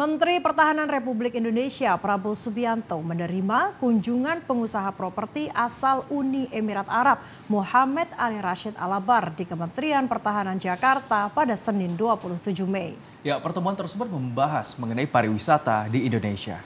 Menteri Pertahanan Republik Indonesia Prabowo Subianto menerima kunjungan pengusaha properti asal Uni Emirat Arab Muhammad Ali Rashid Alabar di Kementerian Pertahanan Jakarta pada Senin 27 Mei. Ya, pertemuan tersebut membahas mengenai pariwisata di Indonesia.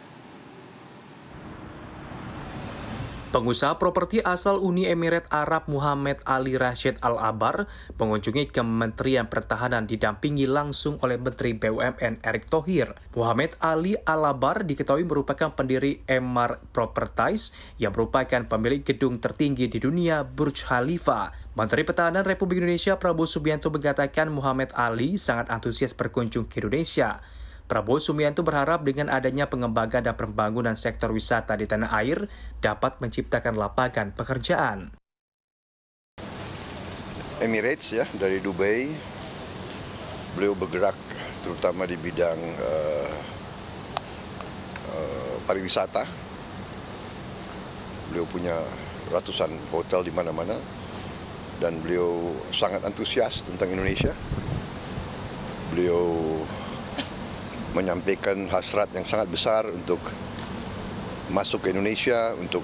Pengusaha properti asal Uni Emirat Arab Muhammad Ali Rashid Al-Abar mengunjungi Kementerian Pertahanan didampingi langsung oleh Menteri BUMN Erick Thohir. Muhammad Ali Al-Abar diketahui merupakan pendiri Emar Properties yang merupakan pemilik gedung tertinggi di dunia Burj Khalifa. Menteri Pertahanan Republik Indonesia Prabowo Subianto mengatakan Muhammad Ali sangat antusias berkunjung ke Indonesia. Prabowo Subianto berharap dengan adanya pengembangan dan pembangunan sektor wisata di tanah air dapat menciptakan lapangan pekerjaan. Emirates ya dari Dubai, beliau bergerak terutama di bidang uh, uh, pariwisata. Beliau punya ratusan hotel di mana-mana dan beliau sangat antusias tentang Indonesia. Beliau menyampaikan hasrat yang sangat besar untuk masuk ke Indonesia, untuk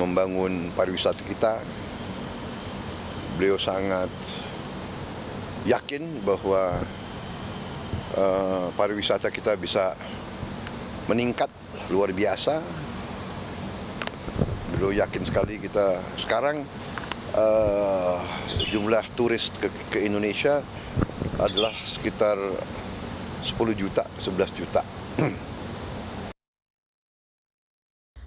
membangun pariwisata kita. Beliau sangat yakin bahwa uh, pariwisata kita bisa meningkat luar biasa. Beliau yakin sekali kita sekarang uh, jumlah turis ke, ke Indonesia adalah sekitar 10 juta, 11 juta.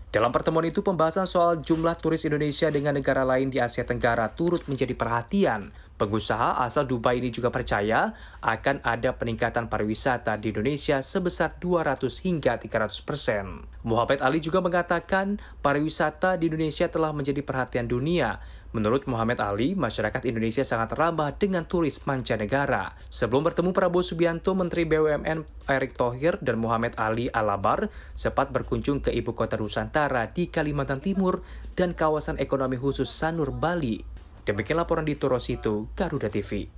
Dalam pertemuan itu, pembahasan soal jumlah turis Indonesia dengan negara lain di Asia Tenggara turut menjadi perhatian. Pengusaha asal Dubai ini juga percaya akan ada peningkatan pariwisata di Indonesia sebesar 200 hingga 300 persen. Muhammad Ali juga mengatakan pariwisata di Indonesia telah menjadi perhatian dunia, Menurut Muhammad Ali, masyarakat Indonesia sangat ramah dengan turis mancanegara. Sebelum bertemu Prabowo Subianto, Menteri BUMN Erick Thohir dan Muhammad Ali Alabar sempat berkunjung ke ibu kota Nusantara di Kalimantan Timur dan kawasan ekonomi khusus Sanur Bali. Demikian laporan di Torosito Garuda TV.